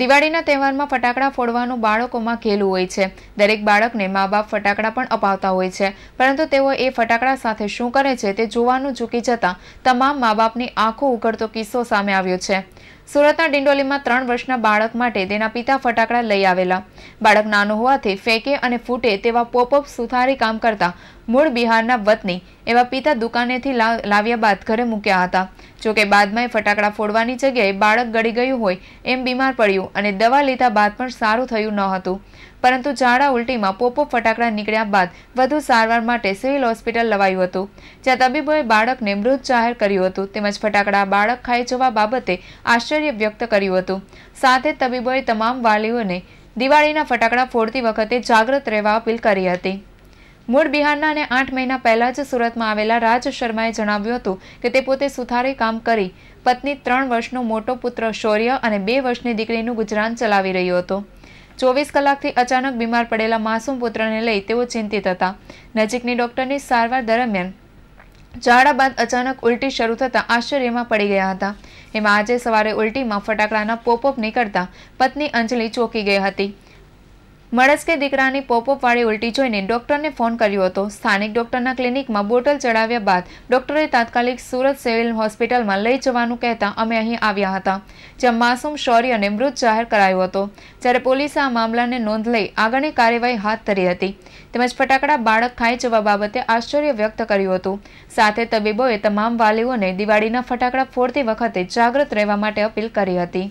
દિવાળીના તહેવારમાં ફટાકડા ફોડવાનું બાળકોમાં ખેલું હોય છે દરેક બાળકને મા બાપ ફટાકડા પણ અપાવતા હોય છે પરંતુ તેઓ એ ફટાકડા સાથે શું કરે છે તે જોવાનું ચૂકી જતા તમામ મા બાપની આંખો ઉઘડતો કિસ્સો સામે આવ્યો છે સુરતના ડિંડોલીમાં ત્રણ વર્ષના બાળક માટે તેના પિતા ફટાકડા લઈ આવેલા બાળક નાનો હોવાથી ફેંકે અને ફૂટે તેવા પોપઅપ સુથારી કામ કરતા મૂળ બિહારના વતની એવા પિતા દુકાનેથી લાવ્યા બાદ ઘરે મૂક્યા હતા જોકે બાદમાં ફટાકડા ફોડવાની જગ્યાએ બાળક ગળી ગયું હોય એમ બીમાર પડ્યું અને દવા લીધા બાદ પણ સારું થયું ન હતું પરંતુ ઝાડા ઉલટીમાં પોપો ફટાકડા નીકળ્યા બાદ વધુ સારવાર માટે સિવિલ હોસ્પિટલ લવાયું હતું જ્યાં તબીબોએ બાળકને મૃત જાહેર કર્યું હતું તેમજ ફટાકડા બાળક ખાઈ જવા બાબતે આશ્ચર્ય વ્યક્ત કર્યું હતું સાથે તબીબોએ તમામ વાલીઓને દિવાળીના ફટાકડા ફોડતી વખતે જાગૃત રહેવા અપીલ કરી હતી મૂળ બિહારના અને આઠ મહિના પહેલાં જ સુરતમાં આવેલા રાજ શર્માએ જણાવ્યું હતું કે તે પોતે સુથારે કામ કરી પત્ની ત્રણ વર્ષનો મોટો પુત્ર શૌર્ય અને બે વર્ષની દીકરીનું ગુજરાન ચલાવી રહ્યો હતો ચોવીસ કલાકથી અચાનક બીમાર પડેલા માસૂમ પુત્રને લઈ તેઓ ચિંતિત હતા નજીકની ડોક્ટરની સારવાર દરમિયાન ઝાડા બાદ અચાનક ઉલટી શરૂ થતાં આશ્ચર્યમાં પડી ગયા હતા એમાં આજે સવારે ઉલટીમાં ફટાકડાના પોપઅપ નીકળતા પત્ની અંજલિ ચોંકી ગઈ હતી મળસ્કે દીકરાની પોપો પાડી ઉલટી જોઈને ડોક્ટરને ફોન કર્યો હતો સ્થાનિક ડોક્ટરના ક્લિનિકમાં બોટલ ચડાવ્યા બાદ ડોક્ટરે તાત્કાલિક સુરત સિવિલ હોસ્પિટલમાં લઈ જવાનું કહેતા અમે અહીં આવ્યા હતા જ્યાં માસૂમ શૌર્યને મૃત જાહેર કરાયો હતો જ્યારે પોલીસે આ મામલાને નોંધ લઈ આગળની કાર્યવાહી હાથ ધરી હતી તેમજ ફટાકડા બાળક ખાઈ જવા બાબતે આશ્ચર્ય વ્યક્ત કર્યું હતું સાથે તબીબોએ તમામ વાલીઓને દિવાળીના ફટાકડા ફોડતી વખતે જાગૃત રહેવા માટે અપીલ કરી હતી